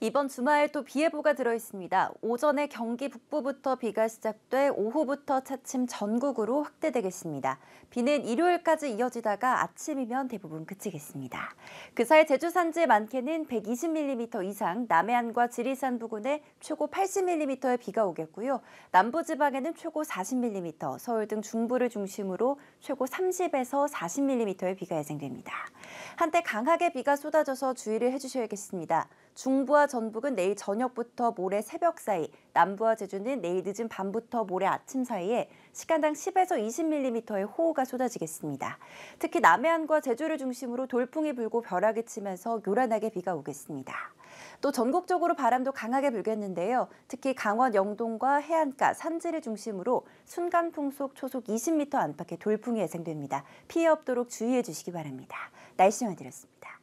이번 주말 또비 예보가 들어 있습니다. 오전에 경기 북부부터 비가 시작돼 오후부터 차츰 전국으로 확대되겠습니다. 비는 일요일까지 이어지다가 아침이면 대부분 그치겠습니다. 그 사이 제주 산지 많게는 120mm 이상, 남해안과 지리산 부근에 최고 80mm의 비가 오겠고요. 남부 지방에는 최고 40mm, 서울 등 중부를 중심으로 최고 30에서 40mm의 비가 예상됩니다. 한때 강하게 비가 쏟아져서 주의를 해주셔야겠습니다. 중부와 전북은 내일 저녁부터 모레 새벽 사이, 남부와 제주는 내일 늦은 밤부터 모레 아침 사이에 시간당 10에서 20mm의 호우가 쏟아지겠습니다. 특히 남해안과 제주를 중심으로 돌풍이 불고 벼락이 치면서 요란하게 비가 오겠습니다. 또 전국적으로 바람도 강하게 불겠는데요. 특히 강원 영동과 해안가, 산지를 중심으로 순간 풍속 초속 20m 안팎의 돌풍이 예상됩니다. 피해 없도록 주의해 주시기 바랍니다. 날씨 전해드렸습니다.